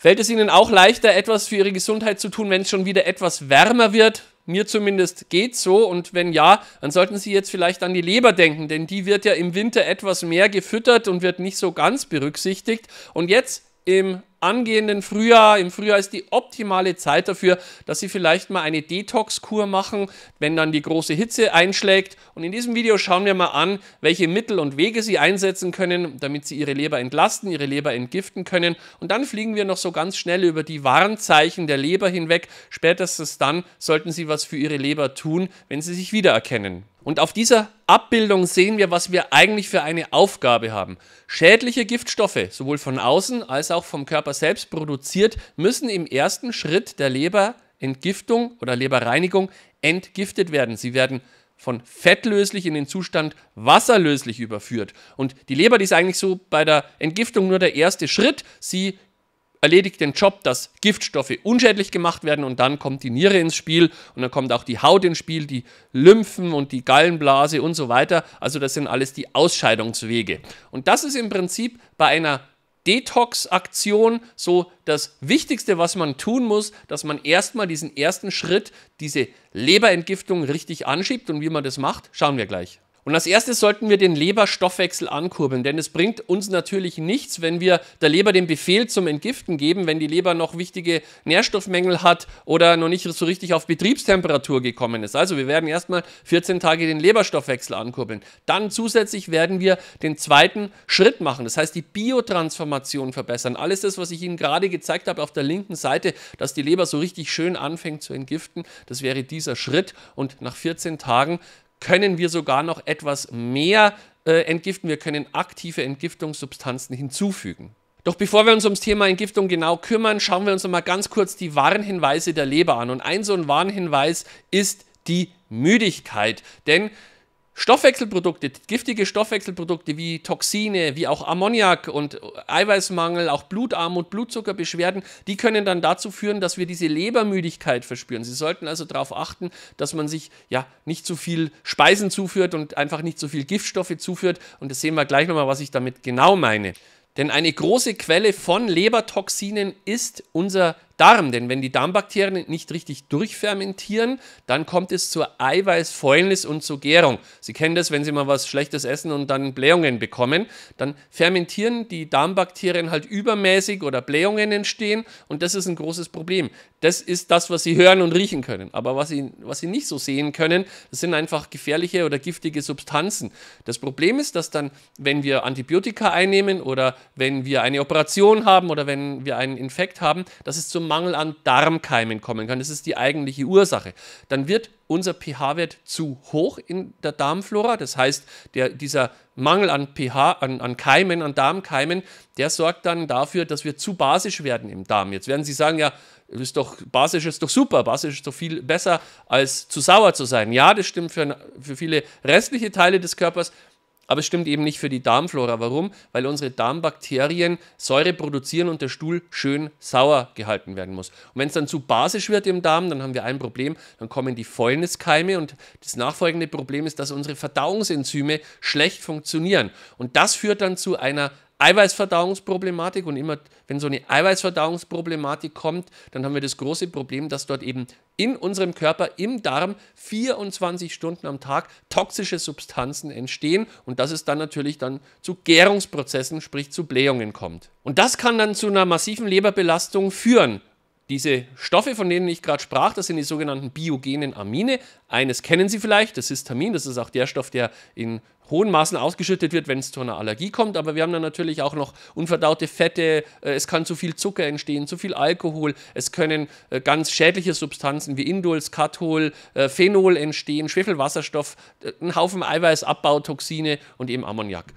Fällt es Ihnen auch leichter, etwas für Ihre Gesundheit zu tun, wenn es schon wieder etwas wärmer wird? Mir zumindest geht so. Und wenn ja, dann sollten Sie jetzt vielleicht an die Leber denken, denn die wird ja im Winter etwas mehr gefüttert und wird nicht so ganz berücksichtigt. Und jetzt im angehenden Frühjahr. Im Frühjahr ist die optimale Zeit dafür, dass Sie vielleicht mal eine Detox-Kur machen, wenn dann die große Hitze einschlägt. Und in diesem Video schauen wir mal an, welche Mittel und Wege Sie einsetzen können, damit Sie Ihre Leber entlasten, Ihre Leber entgiften können. Und dann fliegen wir noch so ganz schnell über die Warnzeichen der Leber hinweg. Spätestens dann sollten Sie was für Ihre Leber tun, wenn Sie sich wiedererkennen. Und auf dieser Abbildung sehen wir, was wir eigentlich für eine Aufgabe haben. Schädliche Giftstoffe, sowohl von außen als auch vom Körper selbst produziert, müssen im ersten Schritt der Leberentgiftung oder Leberreinigung entgiftet werden. Sie werden von fettlöslich in den Zustand wasserlöslich überführt. Und die Leber, die ist eigentlich so bei der Entgiftung nur der erste Schritt. Sie erledigt den Job, dass Giftstoffe unschädlich gemacht werden und dann kommt die Niere ins Spiel und dann kommt auch die Haut ins Spiel, die Lymphen und die Gallenblase und so weiter. Also das sind alles die Ausscheidungswege. Und das ist im Prinzip bei einer Detox-Aktion so das Wichtigste, was man tun muss, dass man erstmal diesen ersten Schritt, diese Leberentgiftung richtig anschiebt und wie man das macht, schauen wir gleich. Und als erstes sollten wir den Leberstoffwechsel ankurbeln, denn es bringt uns natürlich nichts, wenn wir der Leber den Befehl zum Entgiften geben, wenn die Leber noch wichtige Nährstoffmängel hat oder noch nicht so richtig auf Betriebstemperatur gekommen ist. Also wir werden erstmal 14 Tage den Leberstoffwechsel ankurbeln. Dann zusätzlich werden wir den zweiten Schritt machen, das heißt die Biotransformation verbessern. Alles das, was ich Ihnen gerade gezeigt habe auf der linken Seite, dass die Leber so richtig schön anfängt zu entgiften, das wäre dieser Schritt. Und nach 14 Tagen können wir sogar noch etwas mehr äh, entgiften. Wir können aktive Entgiftungssubstanzen hinzufügen. Doch bevor wir uns ums Thema Entgiftung genau kümmern, schauen wir uns noch mal ganz kurz die Warnhinweise der Leber an. Und ein so ein Warnhinweis ist die Müdigkeit. Denn Stoffwechselprodukte, giftige Stoffwechselprodukte wie Toxine, wie auch Ammoniak und Eiweißmangel, auch Blutarmut, Blutzuckerbeschwerden, die können dann dazu führen, dass wir diese Lebermüdigkeit verspüren. Sie sollten also darauf achten, dass man sich ja nicht zu viel Speisen zuführt und einfach nicht zu viel Giftstoffe zuführt. Und das sehen wir gleich nochmal, was ich damit genau meine. Denn eine große Quelle von Lebertoxinen ist unser Darm. Denn wenn die Darmbakterien nicht richtig durchfermentieren, dann kommt es zur Eiweißfäulnis und zur Gärung. Sie kennen das, wenn Sie mal was Schlechtes essen und dann Blähungen bekommen, dann fermentieren die Darmbakterien halt übermäßig oder Blähungen entstehen und das ist ein großes Problem. Das ist das, was Sie hören und riechen können. Aber was Sie, was Sie nicht so sehen können, das sind einfach gefährliche oder giftige Substanzen. Das Problem ist, dass dann, wenn wir Antibiotika einnehmen oder wenn wir eine Operation haben oder wenn wir einen Infekt haben, dass es zum Mangel an Darmkeimen kommen kann. Das ist die eigentliche Ursache. Dann wird unser pH-Wert zu hoch in der Darmflora. Das heißt, der, dieser Mangel an pH, an, an Keimen, an Darmkeimen, der sorgt dann dafür, dass wir zu basisch werden im Darm. Jetzt werden Sie sagen, ja, ist doch, basisch ist doch super, basisch ist doch viel besser, als zu sauer zu sein. Ja, das stimmt für, für viele restliche Teile des Körpers, aber es stimmt eben nicht für die Darmflora. Warum? Weil unsere Darmbakterien Säure produzieren und der Stuhl schön sauer gehalten werden muss. Und wenn es dann zu basisch wird im Darm, dann haben wir ein Problem, dann kommen die Fäulniskeime und das nachfolgende Problem ist, dass unsere Verdauungsenzyme schlecht funktionieren. Und das führt dann zu einer Eiweißverdauungsproblematik und immer, wenn so eine Eiweißverdauungsproblematik kommt, dann haben wir das große Problem, dass dort eben in unserem Körper, im Darm 24 Stunden am Tag toxische Substanzen entstehen und dass es dann natürlich dann zu Gärungsprozessen, sprich zu Blähungen kommt. Und das kann dann zu einer massiven Leberbelastung führen. Diese Stoffe, von denen ich gerade sprach, das sind die sogenannten biogenen Amine. Eines kennen Sie vielleicht, das Histamin. Das ist auch der Stoff, der in hohen Maßen ausgeschüttet wird, wenn es zu einer Allergie kommt. Aber wir haben dann natürlich auch noch unverdaute Fette. Äh, es kann zu viel Zucker entstehen, zu viel Alkohol. Es können äh, ganz schädliche Substanzen wie Indols, Skatol, äh, Phenol entstehen, Schwefelwasserstoff, ein Haufen Eiweißabbautoxine und eben Ammoniak.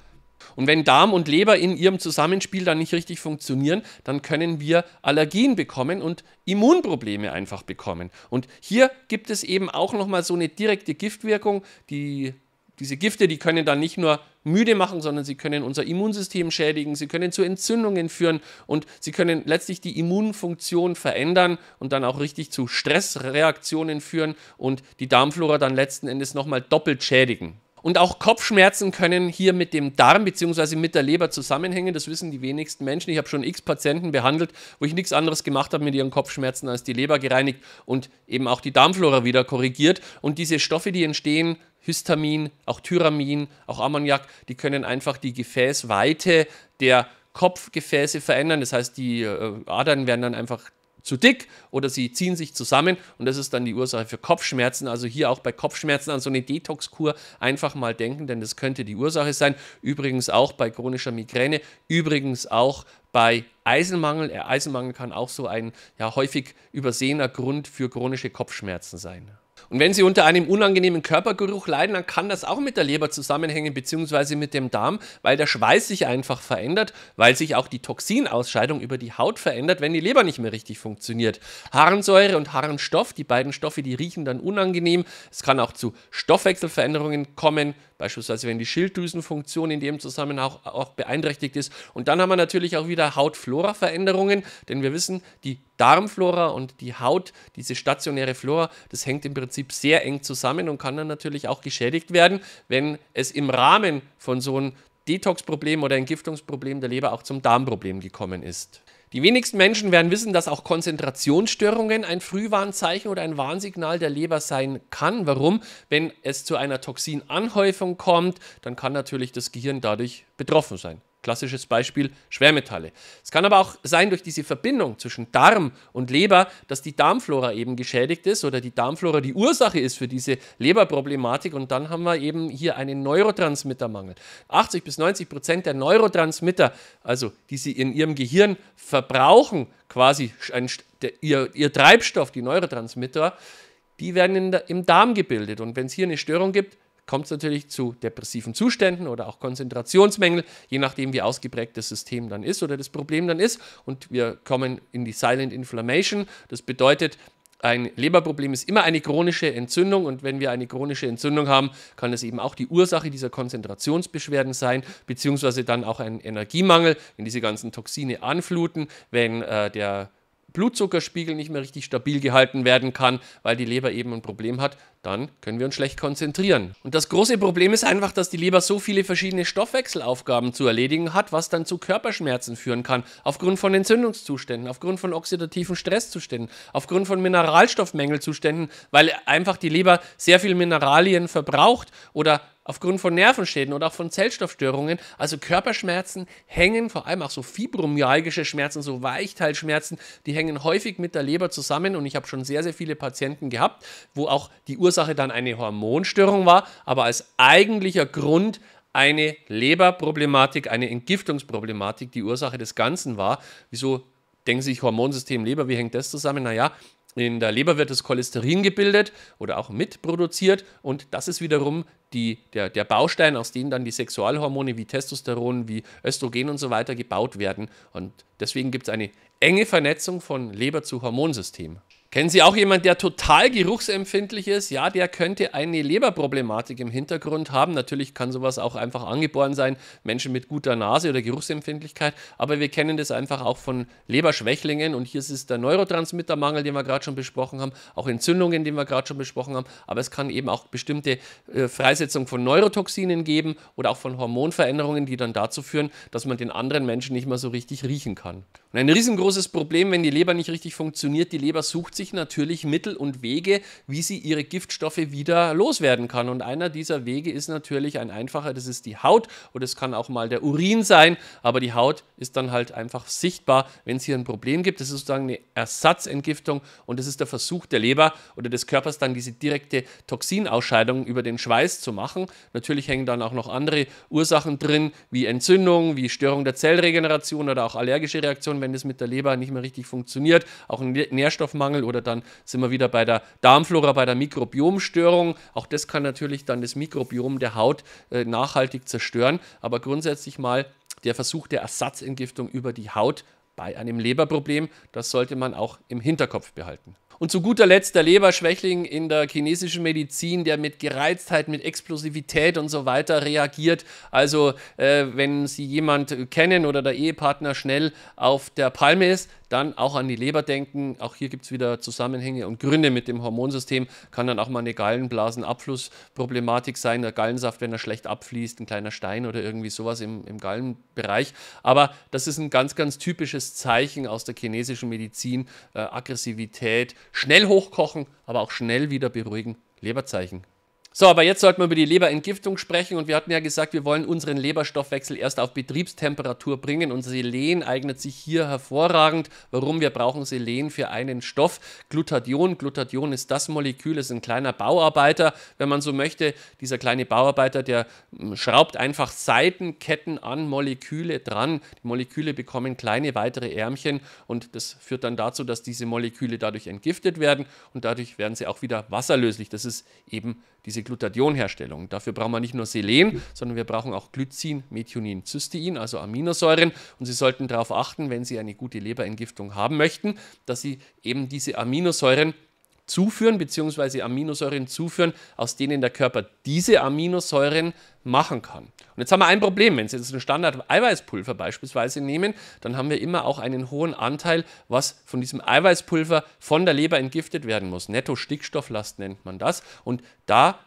Und wenn Darm und Leber in ihrem Zusammenspiel dann nicht richtig funktionieren, dann können wir Allergien bekommen und Immunprobleme einfach bekommen. Und hier gibt es eben auch nochmal so eine direkte Giftwirkung. Die, diese Gifte, die können dann nicht nur müde machen, sondern sie können unser Immunsystem schädigen, sie können zu Entzündungen führen und sie können letztlich die Immunfunktion verändern und dann auch richtig zu Stressreaktionen führen und die Darmflora dann letzten Endes nochmal doppelt schädigen. Und auch Kopfschmerzen können hier mit dem Darm bzw. mit der Leber zusammenhängen. Das wissen die wenigsten Menschen. Ich habe schon x Patienten behandelt, wo ich nichts anderes gemacht habe mit ihren Kopfschmerzen, als die Leber gereinigt und eben auch die Darmflora wieder korrigiert. Und diese Stoffe, die entstehen, Histamin, auch Tyramin, auch Ammoniak, die können einfach die Gefäßweite der Kopfgefäße verändern. Das heißt, die äh, Adern werden dann einfach zu dick oder sie ziehen sich zusammen und das ist dann die Ursache für Kopfschmerzen. Also hier auch bei Kopfschmerzen an so eine Detox-Kur einfach mal denken, denn das könnte die Ursache sein. Übrigens auch bei chronischer Migräne, übrigens auch bei Eisenmangel. Eisenmangel kann auch so ein ja, häufig übersehener Grund für chronische Kopfschmerzen sein. Und wenn Sie unter einem unangenehmen Körpergeruch leiden, dann kann das auch mit der Leber zusammenhängen, beziehungsweise mit dem Darm, weil der Schweiß sich einfach verändert, weil sich auch die Toxinausscheidung über die Haut verändert, wenn die Leber nicht mehr richtig funktioniert. Harnsäure und Harnstoff, die beiden Stoffe, die riechen dann unangenehm. Es kann auch zu Stoffwechselveränderungen kommen, beispielsweise wenn die Schilddrüsenfunktion in dem Zusammenhang auch, auch beeinträchtigt ist. Und dann haben wir natürlich auch wieder Hautflora-Veränderungen, denn wir wissen, die Darmflora und die Haut, diese stationäre Flora, das hängt im Prinzip sehr eng zusammen und kann dann natürlich auch geschädigt werden, wenn es im Rahmen von so einem Detox-Problem oder Entgiftungsproblem der Leber auch zum Darmproblem gekommen ist. Die wenigsten Menschen werden wissen, dass auch Konzentrationsstörungen ein Frühwarnzeichen oder ein Warnsignal der Leber sein kann. Warum? Wenn es zu einer Toxinanhäufung kommt, dann kann natürlich das Gehirn dadurch betroffen sein. Klassisches Beispiel Schwermetalle. Es kann aber auch sein durch diese Verbindung zwischen Darm und Leber, dass die Darmflora eben geschädigt ist oder die Darmflora die Ursache ist für diese Leberproblematik und dann haben wir eben hier einen Neurotransmittermangel. 80 bis 90 Prozent der Neurotransmitter, also die sie in ihrem Gehirn verbrauchen, quasi ein, der, ihr, ihr, Treibstoff, die Neurotransmitter, die werden in, im Darm gebildet und wenn es hier eine Störung gibt, kommt es natürlich zu depressiven Zuständen oder auch Konzentrationsmängel, je nachdem, wie ausgeprägt das System dann ist oder das Problem dann ist. Und wir kommen in die Silent Inflammation. Das bedeutet, ein Leberproblem ist immer eine chronische Entzündung und wenn wir eine chronische Entzündung haben, kann es eben auch die Ursache dieser Konzentrationsbeschwerden sein, beziehungsweise dann auch ein Energiemangel, wenn diese ganzen Toxine anfluten, wenn äh, der Blutzuckerspiegel nicht mehr richtig stabil gehalten werden kann, weil die Leber eben ein Problem hat, dann können wir uns schlecht konzentrieren. Und das große Problem ist einfach, dass die Leber so viele verschiedene Stoffwechselaufgaben zu erledigen hat, was dann zu Körperschmerzen führen kann. Aufgrund von Entzündungszuständen, aufgrund von oxidativen Stresszuständen, aufgrund von Mineralstoffmängelzuständen, weil einfach die Leber sehr viel Mineralien verbraucht oder aufgrund von Nervenschäden oder auch von Zellstoffstörungen, also Körperschmerzen, hängen vor allem auch so fibromyalgische Schmerzen, so Weichteilschmerzen, die hängen häufig mit der Leber zusammen und ich habe schon sehr, sehr viele Patienten gehabt, wo auch die Ursache dann eine Hormonstörung war, aber als eigentlicher Grund eine Leberproblematik, eine Entgiftungsproblematik die Ursache des Ganzen war. Wieso denken Sie sich Hormonsystem, Leber, wie hängt das zusammen? Naja, in der Leber wird das Cholesterin gebildet oder auch mitproduziert und das ist wiederum die, der, der, Baustein, aus dem dann die Sexualhormone wie Testosteron, wie Östrogen und so weiter gebaut werden. Und deswegen gibt es eine enge Vernetzung von Leber zu Hormonsystem. Kennen Sie auch jemanden, der total geruchsempfindlich ist? Ja, der könnte eine Leberproblematik im Hintergrund haben. Natürlich kann sowas auch einfach angeboren sein, Menschen mit guter Nase oder Geruchsempfindlichkeit, aber wir kennen das einfach auch von Leberschwächlingen und hier ist es der Neurotransmittermangel, den wir gerade schon besprochen haben, auch Entzündungen, den wir gerade schon besprochen haben, aber es kann eben auch bestimmte äh, Freisetzung von Neurotoxinen geben oder auch von Hormonveränderungen, die dann dazu führen, dass man den anderen Menschen nicht mehr so richtig riechen kann. Und ein riesengroßes Problem, wenn die Leber nicht richtig funktioniert, die Leber sucht sich sich natürlich Mittel und Wege, wie sie ihre Giftstoffe wieder loswerden kann. Und einer dieser Wege ist natürlich ein einfacher, das ist die Haut oder es kann auch mal der Urin sein, aber die Haut ist dann halt einfach sichtbar, wenn es hier ein Problem gibt. Das ist sozusagen eine Ersatzentgiftung und das ist der Versuch der Leber oder des Körpers dann diese direkte Toxinausscheidung über den Schweiß zu machen. Natürlich hängen dann auch noch andere Ursachen drin, wie Entzündung, wie Störung der Zellregeneration oder auch allergische Reaktionen, wenn das mit der Leber nicht mehr richtig funktioniert, auch ein Nährstoffmangel oder oder dann sind wir wieder bei der Darmflora, bei der Mikrobiomstörung. Auch das kann natürlich dann das Mikrobiom der Haut äh, nachhaltig zerstören. Aber grundsätzlich mal der Versuch der Ersatzentgiftung über die Haut bei einem Leberproblem, das sollte man auch im Hinterkopf behalten. Und zu guter Letzt der Leberschwächling in der chinesischen Medizin, der mit Gereiztheit, mit Explosivität und so weiter reagiert. Also äh, wenn Sie jemanden kennen oder der Ehepartner schnell auf der Palme ist, dann auch an die Leber denken. Auch hier gibt es wieder Zusammenhänge und Gründe mit dem Hormonsystem. Kann dann auch mal eine Gallenblasenabflussproblematik sein. Der Gallensaft, wenn er schlecht abfließt, ein kleiner Stein oder irgendwie sowas im, im Gallenbereich. Aber das ist ein ganz, ganz typisches Zeichen aus der chinesischen Medizin. Äh, Aggressivität, schnell hochkochen, aber auch schnell wieder beruhigen. Leberzeichen. So, aber jetzt sollten wir über die Leberentgiftung sprechen und wir hatten ja gesagt, wir wollen unseren Leberstoffwechsel erst auf Betriebstemperatur bringen und Selen eignet sich hier hervorragend. Warum? Wir brauchen Selen für einen Stoff. Glutathion. Glutathion ist das Molekül, ist ein kleiner Bauarbeiter, wenn man so möchte. Dieser kleine Bauarbeiter, der hm, schraubt einfach Seitenketten an Moleküle dran. Die Moleküle bekommen kleine weitere Ärmchen und das führt dann dazu, dass diese Moleküle dadurch entgiftet werden und dadurch werden sie auch wieder wasserlöslich. Das ist eben diese Glutathionherstellung. Dafür brauchen wir nicht nur Selen, sondern wir brauchen auch Glycin, Methionin, Cystein, also Aminosäuren. Und Sie sollten darauf achten, wenn Sie eine gute Leberentgiftung haben möchten, dass Sie eben diese Aminosäuren zuführen, bzw. Aminosäuren zuführen, aus denen der Körper diese Aminosäuren machen kann. Und jetzt haben wir ein Problem. Wenn Sie jetzt ein Standard-Eiweißpulver beispielsweise nehmen, dann haben wir immer auch einen hohen Anteil, was von diesem Eiweißpulver von der Leber entgiftet werden muss. Netto-Stickstofflast nennt man das. Und da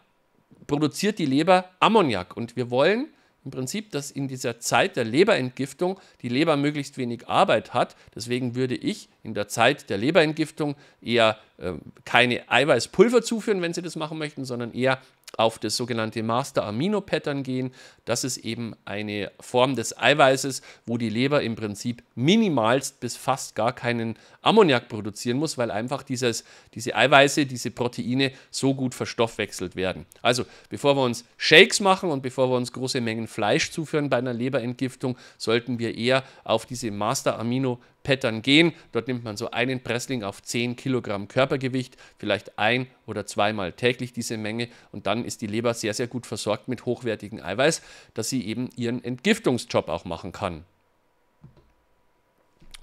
produziert die Leber Ammoniak. Und wir wollen im Prinzip, dass in dieser Zeit der Leberentgiftung die Leber möglichst wenig Arbeit hat. Deswegen würde ich in der Zeit der Leberentgiftung eher äh, keine Eiweißpulver zuführen, wenn Sie das machen möchten, sondern eher auf das sogenannte Master Amino Pattern gehen. Das ist eben eine Form des Eiweißes, wo die Leber im Prinzip minimalst bis fast gar keinen Ammoniak produzieren muss, weil einfach dieses, diese Eiweiße, diese Proteine so gut verstoffwechselt werden. Also bevor wir uns Shakes machen und bevor wir uns große Mengen Fleisch zuführen bei einer Leberentgiftung, sollten wir eher auf diese Master Amino Pattern gehen. Dort nimmt man so einen Pressling auf 10 Kilogramm Körpergewicht, vielleicht ein oder zweimal täglich diese Menge und dann ist die Leber sehr, sehr gut versorgt mit hochwertigem Eiweiß, dass sie eben ihren Entgiftungsjob auch machen kann.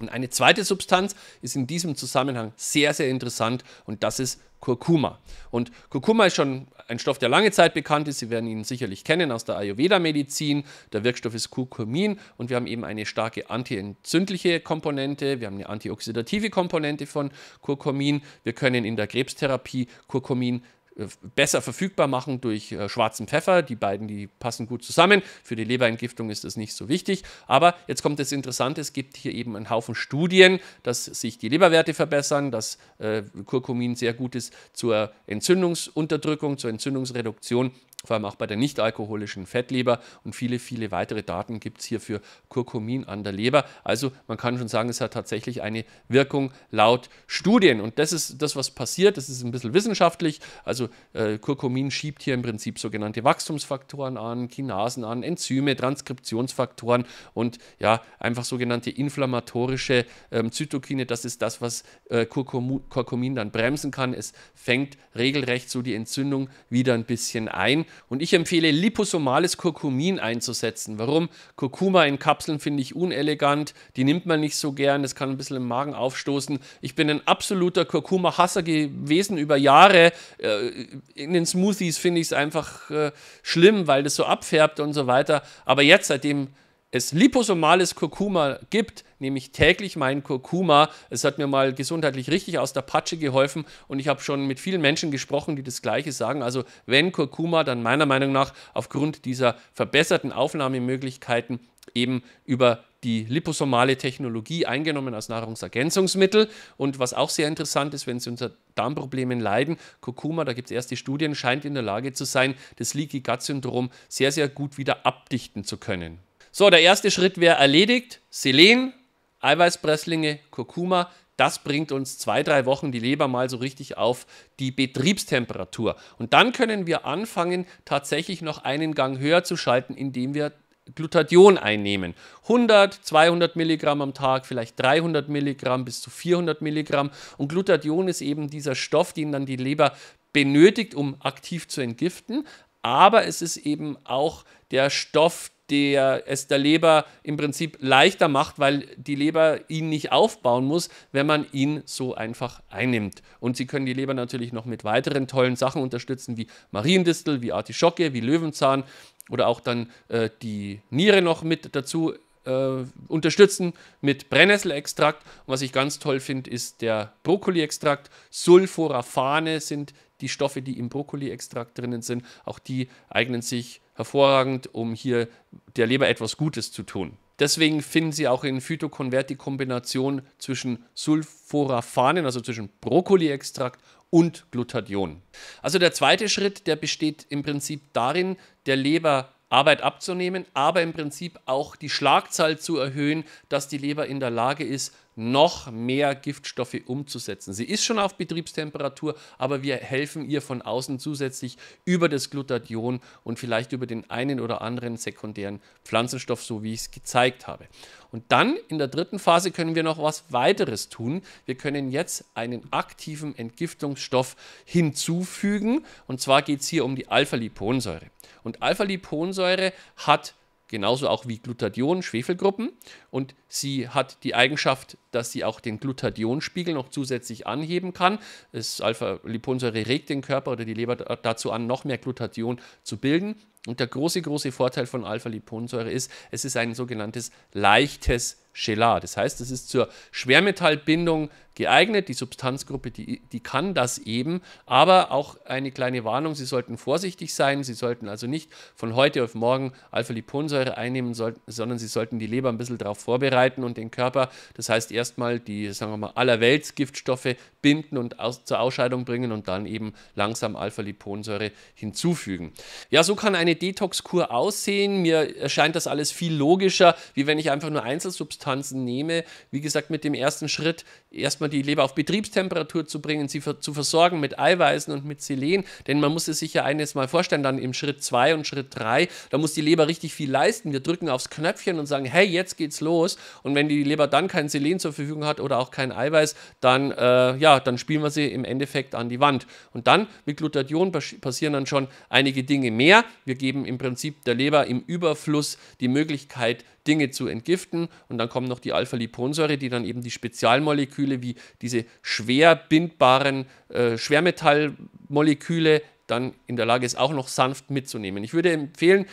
Und eine zweite Substanz ist in diesem Zusammenhang sehr, sehr interessant und das ist Kurkuma. Und Kurkuma ist schon ein Stoff, der lange Zeit bekannt ist. Sie werden ihn sicherlich kennen aus der Ayurveda-Medizin. Der Wirkstoff ist Kurkumin und wir haben eben eine starke antientzündliche Komponente. Wir haben eine antioxidative Komponente von Kurkumin. Wir können in der Krebstherapie Kurkumin äh, besser verfügbar machen durch äh, schwarzen Pfeffer. Die beiden, die passen gut zusammen. Für die Leberentgiftung ist das nicht so wichtig. Aber jetzt kommt das Interessante, es gibt hier eben einen Haufen Studien, dass sich die Leberwerte verbessern, dass äh, Kurkumin sehr gut ist zur Entzündungsunterdrückung, zur Entzündungsreduktion vor allem auch bei der nichtalkoholischen Fettleber und viele, viele weitere Daten gibt es hier für Kurkumin an der Leber. Also man kann schon sagen, es hat tatsächlich eine Wirkung laut Studien. Und das ist das, was passiert. Das ist ein bisschen wissenschaftlich. Also äh, Kurkumin schiebt hier im Prinzip sogenannte Wachstumsfaktoren an, Kinasen an, Enzyme, Transkriptionsfaktoren und ja, einfach sogenannte inflammatorische ähm, Zytokine. Das ist das, was äh, Kurkumin dann bremsen kann. Es fängt regelrecht so die Entzündung wieder ein bisschen ein. Und ich empfehle liposomales Kurkumin einzusetzen. Warum? Kurkuma in Kapseln finde ich unelegant. Die nimmt man nicht so gern. Das kann ein bisschen im Magen aufstoßen. Ich bin ein absoluter Kurkuma-Hasser gewesen über Jahre. Äh, in den Smoothies finde ich es einfach äh, schlimm, weil das so abfärbt und so weiter. Aber jetzt, seitdem es liposomales Kurkuma gibt, ich täglich mein Kurkuma. Es hat mir mal gesundheitlich richtig aus der Patsche geholfen und ich habe schon mit vielen Menschen gesprochen, die das Gleiche sagen. Also wenn Kurkuma, dann meiner Meinung nach aufgrund dieser verbesserten Aufnahmemöglichkeiten eben über die liposomale Technologie eingenommen als Nahrungsergänzungsmittel. Und was auch sehr interessant ist, wenn Sie unter Darmproblemen leiden, Kurkuma, da gibt es erste Studien, scheint in der Lage zu sein, das Leaky Gut Syndrom sehr, sehr gut wieder abdichten zu können. So, der erste Schritt wäre erledigt. Selen, Eiweißpresslinge, Kurkuma, das bringt uns zwei, drei Wochen die Leber mal so richtig auf die Betriebstemperatur. Und dann können wir anfangen, tatsächlich noch einen Gang höher zu schalten, indem wir Glutathion einnehmen. 100, 200 Milligramm am Tag, vielleicht 300 Milligramm bis zu 400 Milligramm. Und Glutathion ist eben dieser Stoff, den dann die Leber benötigt, um aktiv zu entgiften. Aber es ist eben auch der Stoff, der es der Leber im Prinzip leichter macht, weil die Leber ihn nicht aufbauen muss, wenn man ihn so einfach einnimmt. Und Sie können die Leber natürlich noch mit weiteren tollen Sachen unterstützen, wie Mariendistel, wie Artischocke, wie Löwenzahn oder auch dann äh, die Niere noch mit dazu äh, unterstützen mit Brennnesselextrakt. Und was ich ganz toll finde, ist der Brokkoliextrakt. Sulforafane sind die Stoffe, die im Brokkoliextrakt drinnen sind. Auch die eignen sich hervorragend, um hier der Leber etwas Gutes zu tun. Deswegen finden Sie auch in Phytokonvert die Kombination zwischen Sulforaphanen, also zwischen Brokkoliextrakt und Glutathion. Also der zweite Schritt, der besteht im Prinzip darin, der Leber Arbeit abzunehmen, aber im Prinzip auch die Schlagzahl zu erhöhen, dass die Leber in der Lage ist, noch mehr Giftstoffe umzusetzen. Sie ist schon auf Betriebstemperatur, aber wir helfen ihr von außen zusätzlich über das Glutathion und vielleicht über den einen oder anderen sekundären Pflanzenstoff, so wie ich es gezeigt habe. Und dann in der dritten Phase können wir noch was weiteres tun. Wir können jetzt einen aktiven Entgiftungsstoff hinzufügen. Und zwar geht es hier um die Alpha-Liponsäure. Und Alpha-Liponsäure hat genauso auch wie Glutathion, Schwefelgruppen. Und sie hat die Eigenschaft, dass sie auch den Glutathionspiegel noch zusätzlich anheben kann. Das Alpha-Liponsäure regt den Körper oder die Leber dazu an, noch mehr Glutathion zu bilden. Und der große, große Vorteil von Alpha-Liponsäure ist, es ist ein sogenanntes leichtes Chelar. Das heißt, es ist zur Schwermetallbindung geeignet. Die Substanzgruppe, die, die kann das eben. Aber auch eine kleine Warnung, Sie sollten vorsichtig sein. Sie sollten also nicht von heute auf morgen Alpha-Liponsäure einnehmen, sondern Sie sollten die Leber ein bisschen darauf vorbereiten und den Körper, das heißt erstmal die, sagen wir mal, allerwelts Giftstoffe binden und aus, zur Ausscheidung bringen und dann eben langsam Alpha-Liponsäure hinzufügen. Ja, so kann eine Detox-Kur aussehen. Mir erscheint das alles viel logischer, wie wenn ich einfach nur Einzelsubstanzen Substanzen nehme. Wie gesagt, mit dem ersten Schritt erstmal die Leber auf Betriebstemperatur zu bringen, sie zu versorgen mit Eiweißen und mit Selen. Denn man muss es sich ja eines Mal vorstellen, dann im Schritt 2 und Schritt 3, da muss die Leber richtig viel leisten. Wir drücken aufs Knöpfchen und sagen, hey, jetzt geht's los. Und wenn die Leber dann kein Selen zur Verfügung hat oder auch kein Eiweiß, dann, äh, ja, dann spielen wir sie im Endeffekt an die Wand. Und dann mit Glutathion passieren dann schon einige Dinge mehr. Wir geben im Prinzip der Leber im Überfluss die Möglichkeit, Dinge zu entgiften. Und dann kommen noch die Alpha-Liponsäure, die dann eben die Spezialmoleküle wie diese schwer bindbaren äh, Schwermetallmoleküle dann in der Lage ist, auch noch sanft mitzunehmen. Ich würde empfehlen,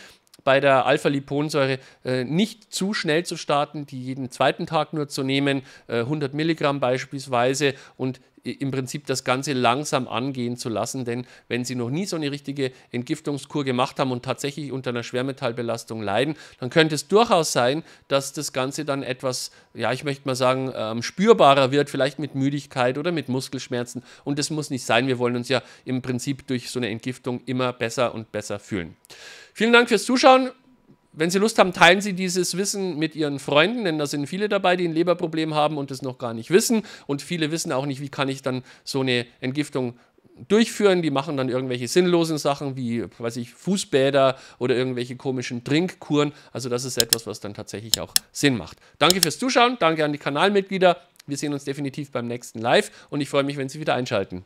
bei der Alpha-Liponsäure äh, nicht zu schnell zu starten, die jeden zweiten Tag nur zu nehmen, äh, 100 Milligramm beispielsweise und im Prinzip das Ganze langsam angehen zu lassen. Denn wenn Sie noch nie so eine richtige Entgiftungskur gemacht haben und tatsächlich unter einer Schwermetallbelastung leiden, dann könnte es durchaus sein, dass das Ganze dann etwas, ja, ich möchte mal sagen, ähm, spürbarer wird, vielleicht mit Müdigkeit oder mit Muskelschmerzen. Und das muss nicht sein. Wir wollen uns ja im Prinzip durch so eine Entgiftung immer besser und besser fühlen. Vielen Dank fürs Zuschauen. Wenn Sie Lust haben, teilen Sie dieses Wissen mit Ihren Freunden, denn da sind viele dabei, die ein Leberproblem haben und das noch gar nicht wissen. Und viele wissen auch nicht, wie kann ich dann so eine Entgiftung durchführen. Die machen dann irgendwelche sinnlosen Sachen wie, weiß ich, Fußbäder oder irgendwelche komischen Trinkkuren. Also das ist etwas, was dann tatsächlich auch Sinn macht. Danke fürs Zuschauen, danke an die Kanalmitglieder. Wir sehen uns definitiv beim nächsten Live und ich freue mich, wenn Sie wieder einschalten.